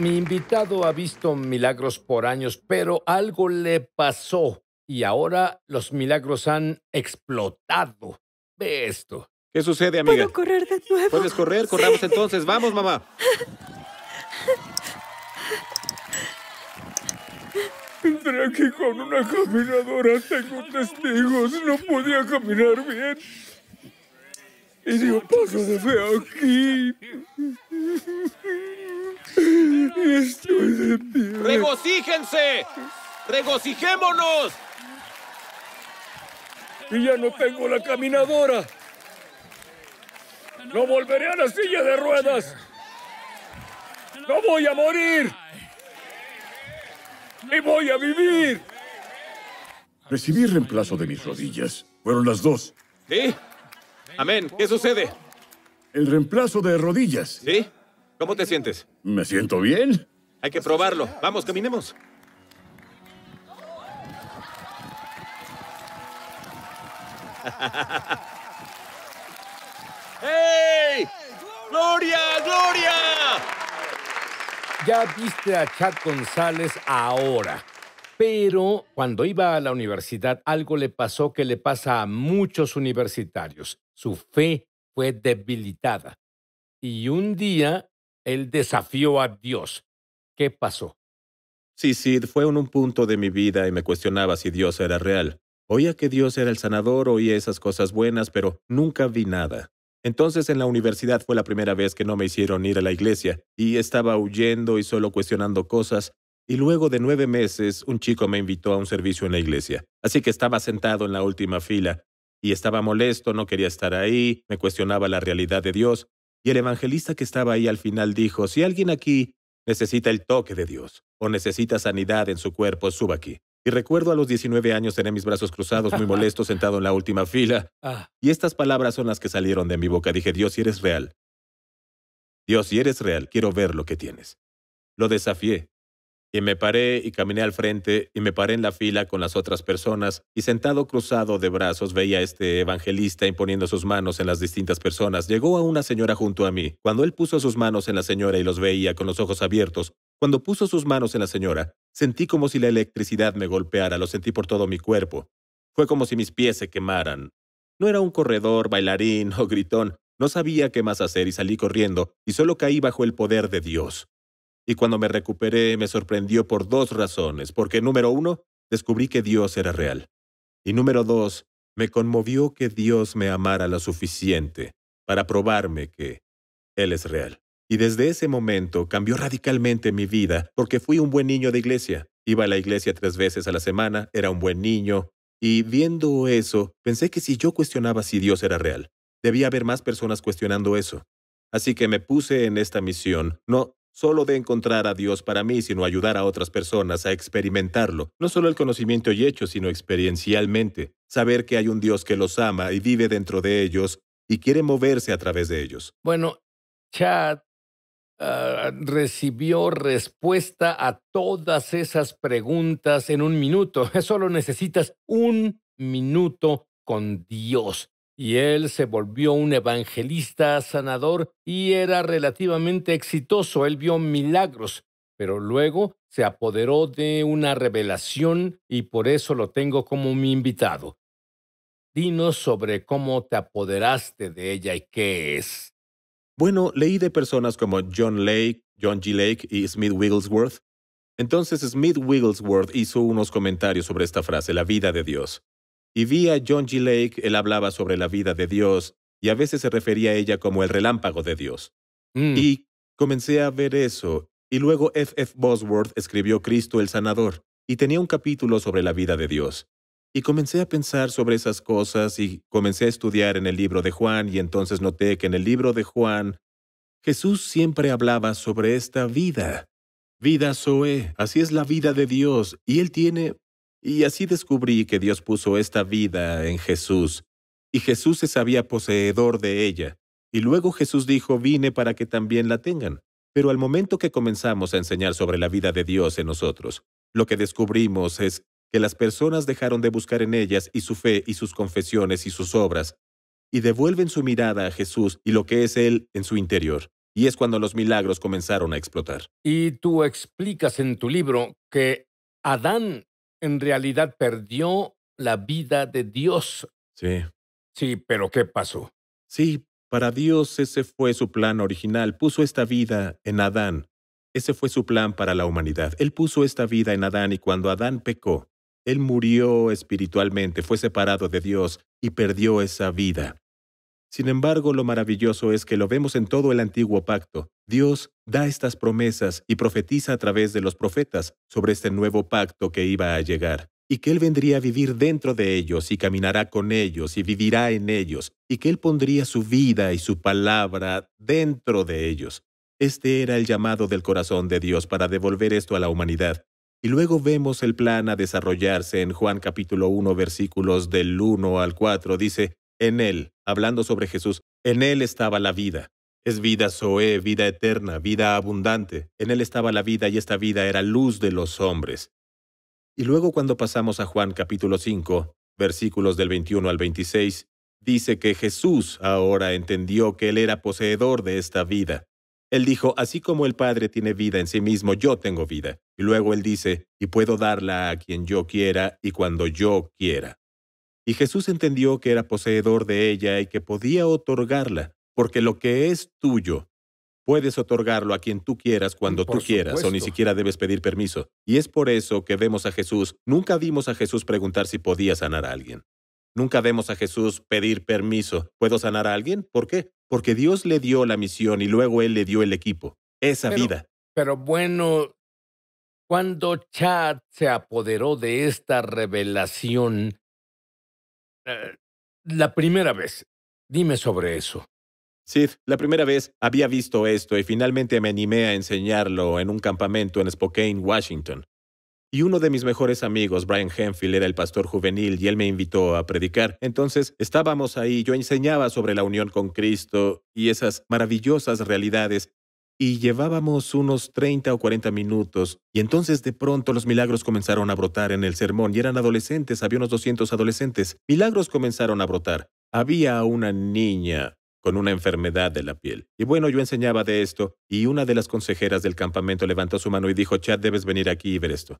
Mi invitado ha visto milagros por años, pero algo le pasó y ahora los milagros han explotado. Ve esto. ¿Qué sucede, amiga? ¿Puedo correr de nuevo? Puedes correr, corramos entonces. Vamos, mamá. Entré aquí con una caminadora. Tengo testigos. No podía caminar bien. Y dio paso de fe aquí. Estoy de pie. ¡Regocíjense! ¡Regocijémonos! Y ya no tengo la caminadora. No volveré a la silla de ruedas. No voy a morir. Y voy a vivir. Recibí reemplazo de mis rodillas. Fueron las dos. ¿Sí? Amén. ¿Qué sucede? El reemplazo de rodillas. ¿Sí? ¿Cómo te sientes? Me siento bien. Hay que probarlo. Vamos, caminemos. ¡Hey! ¡Gloria, gloria! Ya viste a Chad González ahora. Pero cuando iba a la universidad algo le pasó que le pasa a muchos universitarios. Su fe fue debilitada. Y un día el desafió a Dios. ¿Qué pasó? Sí, sí, fue en un punto de mi vida y me cuestionaba si Dios era real. Oía que Dios era el sanador, oía esas cosas buenas, pero nunca vi nada. Entonces en la universidad fue la primera vez que no me hicieron ir a la iglesia, y estaba huyendo y solo cuestionando cosas, y luego de nueve meses un chico me invitó a un servicio en la iglesia, así que estaba sentado en la última fila, y estaba molesto, no quería estar ahí, me cuestionaba la realidad de Dios, y el evangelista que estaba ahí al final dijo, si alguien aquí necesita el toque de Dios o necesita sanidad en su cuerpo, suba aquí. Y recuerdo a los 19 años tener mis brazos cruzados, muy molesto, sentado en la última fila. Ah. Y estas palabras son las que salieron de mi boca. Dije, Dios, si eres real. Dios, si eres real, quiero ver lo que tienes. Lo desafié. Y me paré y caminé al frente y me paré en la fila con las otras personas y sentado cruzado de brazos veía a este evangelista imponiendo sus manos en las distintas personas. Llegó a una señora junto a mí. Cuando él puso sus manos en la señora y los veía con los ojos abiertos, cuando puso sus manos en la señora, sentí como si la electricidad me golpeara, lo sentí por todo mi cuerpo. Fue como si mis pies se quemaran. No era un corredor, bailarín o gritón, no sabía qué más hacer y salí corriendo, y solo caí bajo el poder de Dios y cuando me recuperé me sorprendió por dos razones, porque número uno, descubrí que Dios era real, y número dos, me conmovió que Dios me amara lo suficiente para probarme que Él es real. Y desde ese momento cambió radicalmente mi vida, porque fui un buen niño de iglesia. Iba a la iglesia tres veces a la semana, era un buen niño, y viendo eso, pensé que si yo cuestionaba si Dios era real, debía haber más personas cuestionando eso. Así que me puse en esta misión, no solo de encontrar a Dios para mí, sino ayudar a otras personas a experimentarlo, no solo el conocimiento y hecho, sino experiencialmente, saber que hay un Dios que los ama y vive dentro de ellos y quiere moverse a través de ellos. Bueno, Chad ah, recibió respuesta a todas esas preguntas en un minuto. Solo necesitas un minuto con Dios y él se volvió un evangelista sanador y era relativamente exitoso. Él vio milagros, pero luego se apoderó de una revelación y por eso lo tengo como mi invitado. Dinos sobre cómo te apoderaste de ella y qué es. Bueno, leí de personas como John Lake, John G. Lake y Smith Wigglesworth. Entonces Smith Wigglesworth hizo unos comentarios sobre esta frase, la vida de Dios y vi a John G. Lake, él hablaba sobre la vida de Dios y a veces se refería a ella como el relámpago de Dios. Mm. Y comencé a ver eso, y luego F. F. Bosworth escribió Cristo el Sanador, y tenía un capítulo sobre la vida de Dios. Y comencé a pensar sobre esas cosas y comencé a estudiar en el libro de Juan, y entonces noté que en el libro de Juan Jesús siempre hablaba sobre esta vida. Vida Zoe, así es la vida de Dios, y Él tiene y así descubrí que Dios puso esta vida en Jesús, y Jesús se sabía poseedor de ella. Y luego Jesús dijo, vine para que también la tengan. Pero al momento que comenzamos a enseñar sobre la vida de Dios en nosotros, lo que descubrimos es que las personas dejaron de buscar en ellas y su fe y sus confesiones y sus obras, y devuelven su mirada a Jesús y lo que es Él en su interior. Y es cuando los milagros comenzaron a explotar. Y tú explicas en tu libro que Adán en realidad perdió la vida de Dios. Sí. Sí, pero ¿qué pasó? Sí, para Dios ese fue su plan original. Puso esta vida en Adán. Ese fue su plan para la humanidad. Él puso esta vida en Adán y cuando Adán pecó, él murió espiritualmente, fue separado de Dios y perdió esa vida. Sin embargo, lo maravilloso es que lo vemos en todo el antiguo pacto. Dios da estas promesas y profetiza a través de los profetas sobre este nuevo pacto que iba a llegar, y que Él vendría a vivir dentro de ellos y caminará con ellos y vivirá en ellos, y que Él pondría su vida y su palabra dentro de ellos. Este era el llamado del corazón de Dios para devolver esto a la humanidad. Y luego vemos el plan a desarrollarse en Juan capítulo 1 versículos del 1 al 4. Dice, en Él, hablando sobre Jesús, en Él estaba la vida es vida Zoé, vida eterna, vida abundante. En él estaba la vida y esta vida era luz de los hombres. Y luego cuando pasamos a Juan capítulo 5, versículos del 21 al 26, dice que Jesús ahora entendió que él era poseedor de esta vida. Él dijo, así como el Padre tiene vida en sí mismo, yo tengo vida. Y luego él dice, y puedo darla a quien yo quiera y cuando yo quiera. Y Jesús entendió que era poseedor de ella y que podía otorgarla porque lo que es tuyo puedes otorgarlo a quien tú quieras mm, cuando tú quieras o ni siquiera debes pedir permiso. Y es por eso que vemos a Jesús, nunca vimos a Jesús preguntar si podía sanar a alguien. Nunca vemos a Jesús pedir permiso. ¿Puedo sanar a alguien? ¿Por qué? Porque Dios le dio la misión y luego Él le dio el equipo, esa vida. Pero bueno, cuando Chad se apoderó de esta revelación, eh, la primera vez, dime sobre eso. Sid, la primera vez había visto esto y finalmente me animé a enseñarlo en un campamento en Spokane, Washington. Y uno de mis mejores amigos, Brian Henfield, era el pastor juvenil y él me invitó a predicar. Entonces estábamos ahí, yo enseñaba sobre la unión con Cristo y esas maravillosas realidades. Y llevábamos unos 30 o 40 minutos, y entonces de pronto los milagros comenzaron a brotar en el sermón, y eran adolescentes, había unos 200 adolescentes. Milagros comenzaron a brotar. Había una niña, con una enfermedad de la piel. Y bueno, yo enseñaba de esto, y una de las consejeras del campamento levantó su mano y dijo, Chad, debes venir aquí y ver esto.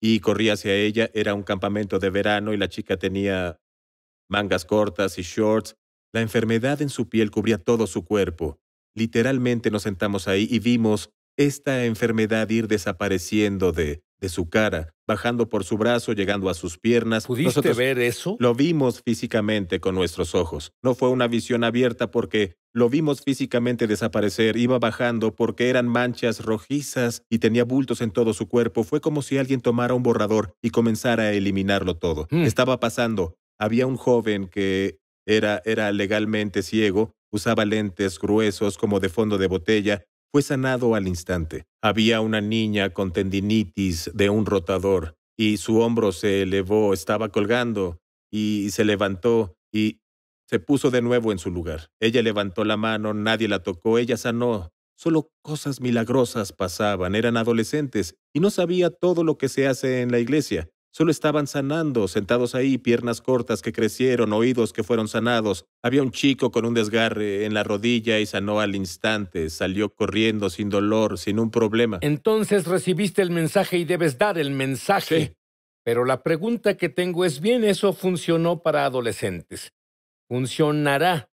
Y corrí hacia ella, era un campamento de verano y la chica tenía mangas cortas y shorts. La enfermedad en su piel cubría todo su cuerpo. Literalmente nos sentamos ahí y vimos esta enfermedad ir desapareciendo de de su cara, bajando por su brazo, llegando a sus piernas. ¿Pudiste ver eso? Lo vimos físicamente con nuestros ojos. No fue una visión abierta porque lo vimos físicamente desaparecer, iba bajando porque eran manchas rojizas y tenía bultos en todo su cuerpo. Fue como si alguien tomara un borrador y comenzara a eliminarlo todo. Hmm. Estaba pasando. Había un joven que era, era legalmente ciego, usaba lentes gruesos como de fondo de botella fue sanado al instante. Había una niña con tendinitis de un rotador, y su hombro se elevó, estaba colgando, y se levantó, y se puso de nuevo en su lugar. Ella levantó la mano, nadie la tocó, ella sanó. Solo cosas milagrosas pasaban, eran adolescentes, y no sabía todo lo que se hace en la iglesia. Solo estaban sanando, sentados ahí, piernas cortas que crecieron, oídos que fueron sanados. Había un chico con un desgarre en la rodilla y sanó al instante, salió corriendo sin dolor, sin un problema. Entonces recibiste el mensaje y debes dar el mensaje. Pero la pregunta que tengo es, bien, eso funcionó para adolescentes. Funcionará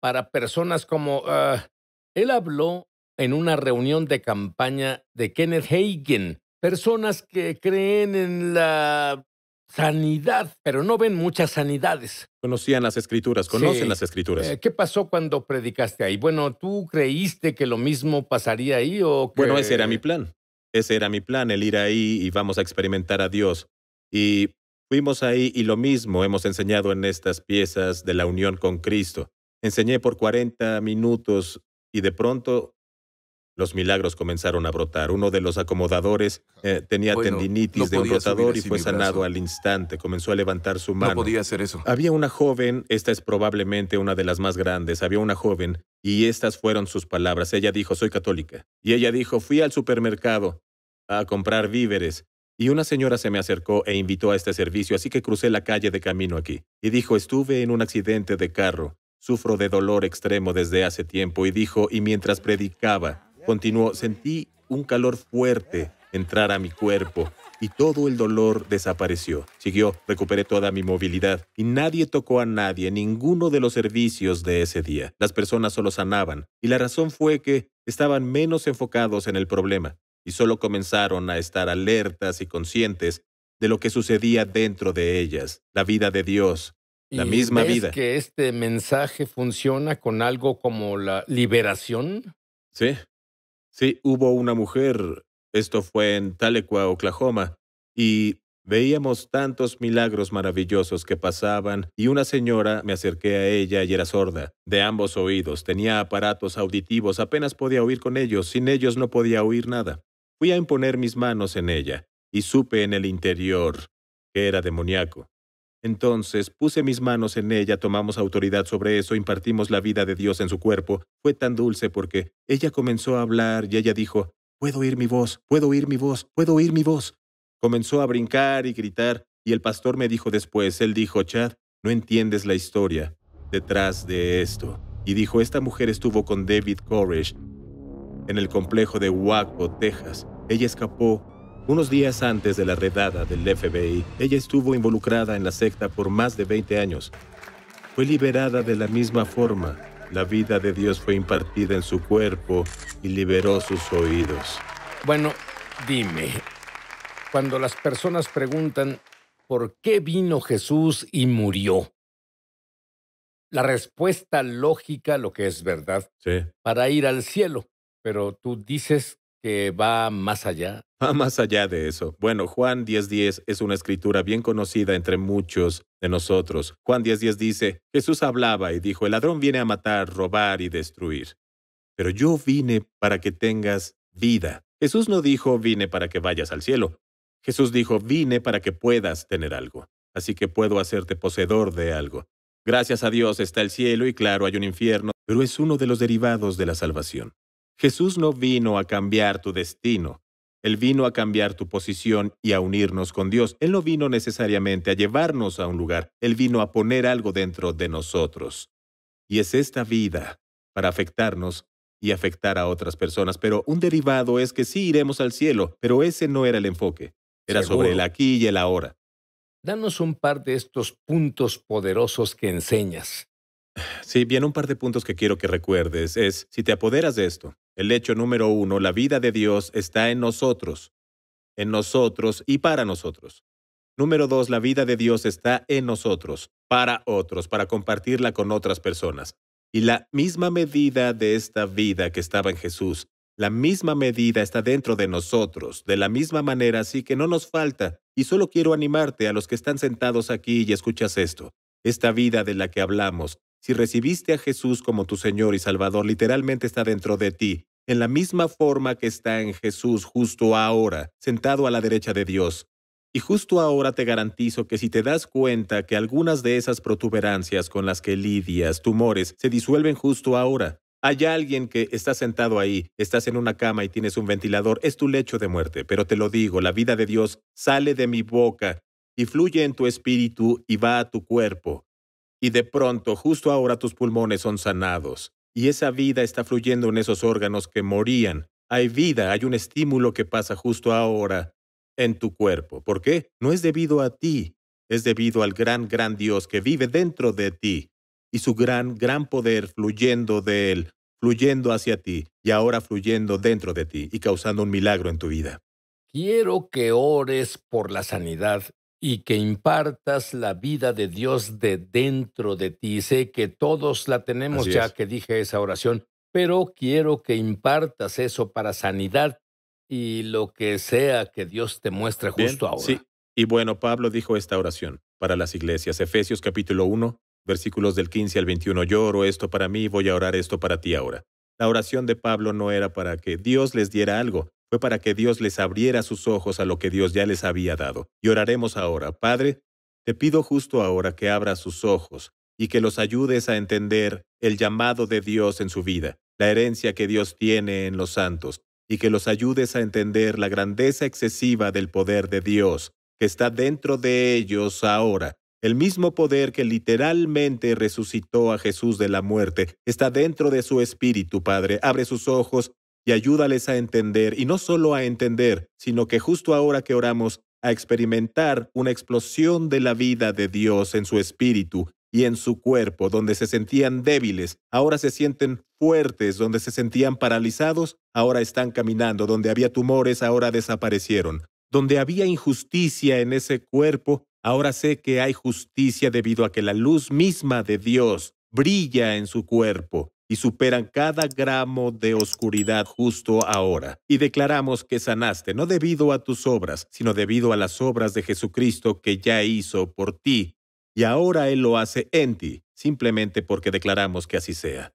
para personas como... Ah, él habló en una reunión de campaña de Kenneth Hagen, personas que creen en la sanidad, pero no ven muchas sanidades. Conocían las escrituras, conocen las escrituras. Eh, ¿Qué pasó cuando predicaste ahí? Bueno, ¿tú creíste que lo mismo pasaría ahí o Bueno, ese era mi plan. Ese era mi plan, el ir ahí y vamos a experimentar a Dios. Y fuimos ahí y lo mismo hemos enseñado en estas piezas de la unión con Cristo. Enseñé por 40 minutos y de pronto los milagros comenzaron a brotar. Uno de los acomodadores eh, tenía tendinitis de un rotador y fue sanado al instante. Comenzó a levantar su mano. No podía hacer eso. Había una joven, esta es probablemente una de las más grandes, había una joven y estas fueron sus palabras. Ella dijo, soy católica. Y ella dijo, fui al supermercado a comprar víveres. Y una señora se me acercó e invitó a este servicio, así que crucé la calle de camino aquí. Y dijo, estuve en un accidente de carro. Sufro de dolor extremo desde hace tiempo. Y dijo, y mientras predicaba, Continuó, sentí un calor fuerte entrar a mi cuerpo y todo el dolor desapareció. Siguió, recuperé toda mi movilidad y nadie tocó a nadie, ninguno de los servicios de ese día. Las personas solo sanaban y la razón fue que estaban menos enfocados en el problema y solo comenzaron a estar alertas y conscientes de lo que sucedía dentro de ellas, la vida de Dios, la misma ves vida. que este mensaje funciona con algo como la liberación? Sí, Sí, hubo una mujer. Esto fue en Talecua, Oklahoma. Y veíamos tantos milagros maravillosos que pasaban y una señora me acerqué a ella y era sorda. De ambos oídos tenía aparatos auditivos, apenas podía oír con ellos, sin ellos no podía oír nada. Fui a imponer mis manos en ella y supe en el interior que era demoníaco. Entonces puse mis manos en ella, tomamos autoridad sobre eso, impartimos la vida de Dios en su cuerpo. Fue tan dulce porque ella comenzó a hablar y ella dijo, puedo oír mi voz, puedo oír mi voz, puedo oír mi voz. Comenzó a brincar y gritar y el pastor me dijo después, él dijo, Chad, no entiendes la historia detrás de esto. Y dijo, esta mujer estuvo con David Courage en el complejo de Waco, Texas. Ella escapó unos días antes de la redada del FBI, ella estuvo involucrada en la secta por más de 20 años. Fue liberada de la misma forma. La vida de Dios fue impartida en su cuerpo y liberó sus oídos. Bueno, dime, cuando las personas preguntan, ¿por qué vino Jesús y murió? La respuesta lógica, lo que es verdad, para ir al cielo. Pero tú dices que va más allá. Va más allá de eso. Bueno, Juan 10.10 es una escritura bien conocida entre muchos de nosotros. Juan 10.10 dice, Jesús hablaba y dijo, el ladrón viene a matar, robar y destruir. Pero yo vine para que tengas vida. Jesús no dijo, vine para que vayas al cielo. Jesús dijo, vine para que puedas tener algo. Así que puedo hacerte poseedor de algo. Gracias a Dios está el cielo y claro, hay un infierno, pero es uno de los derivados de la salvación. Jesús no vino a cambiar tu destino. Él vino a cambiar tu posición y a unirnos con Dios. Él no vino necesariamente a llevarnos a un lugar. Él vino a poner algo dentro de nosotros. Y es esta vida para afectarnos y afectar a otras personas. Pero un derivado es que sí iremos al cielo, pero ese no era el enfoque. Era sobre el aquí y el ahora. Danos un par de estos puntos poderosos que enseñas. Sí, bien, un par de puntos que quiero que recuerdes es, si te apoderas de esto, el hecho número uno, la vida de Dios está en nosotros, en nosotros y para nosotros. Número dos, la vida de Dios está en nosotros, para otros, para compartirla con otras personas. Y la misma medida de esta vida que estaba en Jesús, la misma medida está dentro de nosotros, de la misma manera, así que no nos falta. Y solo quiero animarte a los que están sentados aquí y escuchas esto. Esta vida de la que hablamos, si recibiste a Jesús como tu Señor y Salvador, literalmente está dentro de ti en la misma forma que está en Jesús justo ahora, sentado a la derecha de Dios. Y justo ahora te garantizo que si te das cuenta que algunas de esas protuberancias con las que lidias, tumores, se disuelven justo ahora, hay alguien que está sentado ahí, estás en una cama y tienes un ventilador, es tu lecho de muerte, pero te lo digo, la vida de Dios sale de mi boca y fluye en tu espíritu y va a tu cuerpo. Y de pronto, justo ahora tus pulmones son sanados y esa vida está fluyendo en esos órganos que morían. Hay vida, hay un estímulo que pasa justo ahora en tu cuerpo. ¿Por qué? No es debido a ti, es debido al gran, gran Dios que vive dentro de ti y su gran, gran poder fluyendo de él, fluyendo hacia ti y ahora fluyendo dentro de ti y causando un milagro en tu vida. Quiero que ores por la sanidad y que impartas la vida de Dios de dentro de ti. Sé que todos la tenemos ya que dije esa oración, pero quiero que impartas eso para sanidad y lo que sea que Dios te muestre justo ahora. Sí. Y bueno, Pablo dijo esta oración para las iglesias, Efesios capítulo 1, versículos del 15 al 21, yo oro esto para mí, voy a orar esto para ti ahora. La oración de Pablo no era para que Dios les diera algo, fue para que Dios les abriera sus ojos a lo que Dios ya les había dado. Y oraremos ahora, Padre, te pido justo ahora que abras sus ojos y que los ayudes a entender el llamado de Dios en su vida, la herencia que Dios tiene en los santos, y que los ayudes a entender la grandeza excesiva del poder de Dios que está dentro de ellos ahora. El mismo poder que literalmente resucitó a Jesús de la muerte está dentro de su espíritu, Padre. Abre sus ojos y ayúdales a entender, y no solo a entender, sino que justo ahora que oramos, a experimentar una explosión de la vida de Dios en su espíritu y en su cuerpo, donde se sentían débiles, ahora se sienten fuertes, donde se sentían paralizados, ahora están caminando, donde había tumores, ahora desaparecieron, donde había injusticia en ese cuerpo, ahora sé que hay justicia debido a que la luz misma de Dios brilla en su cuerpo, y superan cada gramo de oscuridad justo ahora. Y declaramos que sanaste no debido a tus obras, sino debido a las obras de Jesucristo que ya hizo por ti, y ahora Él lo hace en ti, simplemente porque declaramos que así sea.